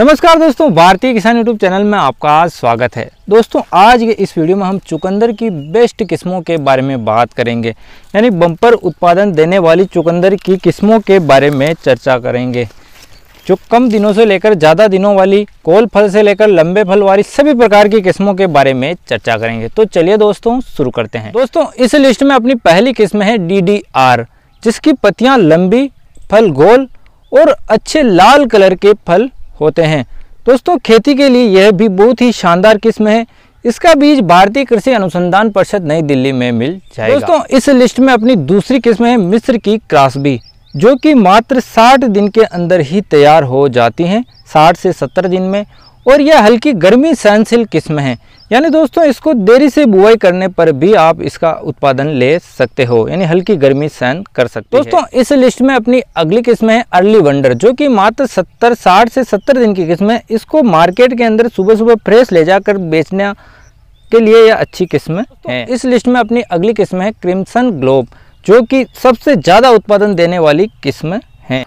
नमस्कार दोस्तों भारतीय किसान यूट्यूब चैनल में आपका स्वागत है दोस्तों आज के इस वीडियो में हम चुकंदर की बेस्ट किस्मों के बारे में बात करेंगे यानी बम्पर उत्पादन देने वाली चुकंदर की किस्मों के बारे में चर्चा करेंगे जो कम दिनों से लेकर ज़्यादा दिनों वाली कोल फल से लेकर लंबे फल वाली सभी प्रकार की किस्मों के बारे में चर्चा करेंगे तो चलिए दोस्तों शुरू करते हैं दोस्तों इस लिस्ट में अपनी पहली किस्म है डी जिसकी पत्तियाँ लंबी फल गोल और अच्छे लाल कलर के फल होते हैं दोस्तों खेती के लिए यह भी बहुत ही शानदार किस्म है इसका बीज भारतीय कृषि अनुसंधान परिषद नई दिल्ली में मिल जाएगा दोस्तों इस लिस्ट में अपनी दूसरी किस्म है मिस्र की क्रासबी जो कि मात्र 60 दिन के अंदर ही तैयार हो जाती हैं 60 से 70 दिन में और यह हल्की गर्मी सहनशील किस्म है यानी दोस्तों इसको देरी से बुआई करने पर भी आप इसका उत्पादन ले सकते हो यानी हल्की गर्मी सहन कर सकते हो दोस्तों इस लिस्ट में अपनी अगली किस्म है अर्ली वंडर जो कि मात्र 70 60 से 70 दिन की किस्म है इसको मार्केट के अंदर सुबह सुबह फ्रेश ले जाकर बेचने के लिए यह अच्छी किस्म है इस लिस्ट में अपनी अगली किस्म है क्रिम्सन ग्लोब जो कि सबसे ज़्यादा उत्पादन देने वाली किस्म है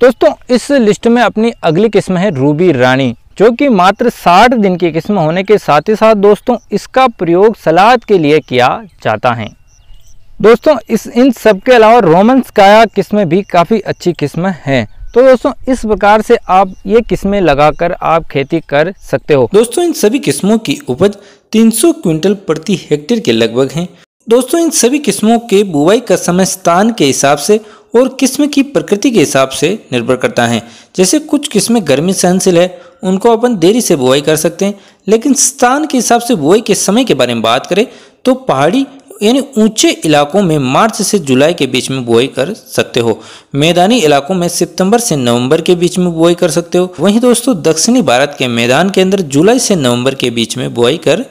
दोस्तों इस लिस्ट में अपनी अगली किस्म है रूबी रानी जो कि मात्र 60 दिन की किस्म होने के साथ ही साथ दोस्तों इसका प्रयोग सलाद के लिए किया जाता है दोस्तों इस इन सब के अलावा रोमन्स काया किस्में भी काफ़ी अच्छी किस्म है तो दोस्तों इस प्रकार से आप ये किस्में लगाकर आप खेती कर सकते हो दोस्तों इन सभी किस्मों की उपज 300 क्विंटल प्रति हेक्टेयर के लगभग है दोस्तों इन सभी किस्मों के बुवाई का समय स्थान के हिसाब से और किस्म की प्रकृति के हिसाब से निर्भर करता है जैसे कुछ किस्में गर्मी सहनशील है उनको अपन देरी से बुआई कर सकते हैं लेकिन स्थान के हिसाब से बुआई के समय के बारे में बात करें तो पहाड़ी यानी ऊंचे इलाकों में मार्च से जुलाई के बीच में बुआई कर सकते हो मैदानी इलाकों में सितंबर से नवंबर के बीच में बुआई कर सकते हो वहीं दोस्तों दक्षिणी भारत के मैदान के अंदर जुलाई से नवंबर के बीच में बुआई कर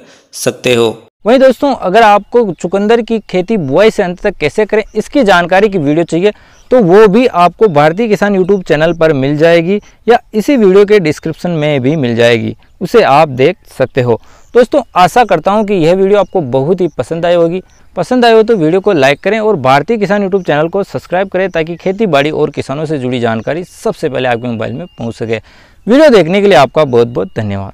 सकते हो वहीं दोस्तों अगर आपको चुकंदर की खेती बुआई से अंत तक कैसे करें इसकी जानकारी की वीडियो चाहिए तो वो भी आपको भारतीय किसान यूट्यूब चैनल पर मिल जाएगी या इसी वीडियो के डिस्क्रिप्शन में भी मिल जाएगी उसे आप देख सकते हो दोस्तों आशा करता हूँ कि यह वीडियो आपको बहुत ही पसंद आई होगी पसंद आई हो तो वीडियो को लाइक करें और भारतीय किसान यूट्यूब चैनल को सब्सक्राइब करें ताकि खेती बाड़ी और किसानों से जुड़ी जानकारी सबसे पहले आपके मोबाइल में पहुँच सके वीडियो देखने के लिए आपका बहुत बहुत धन्यवाद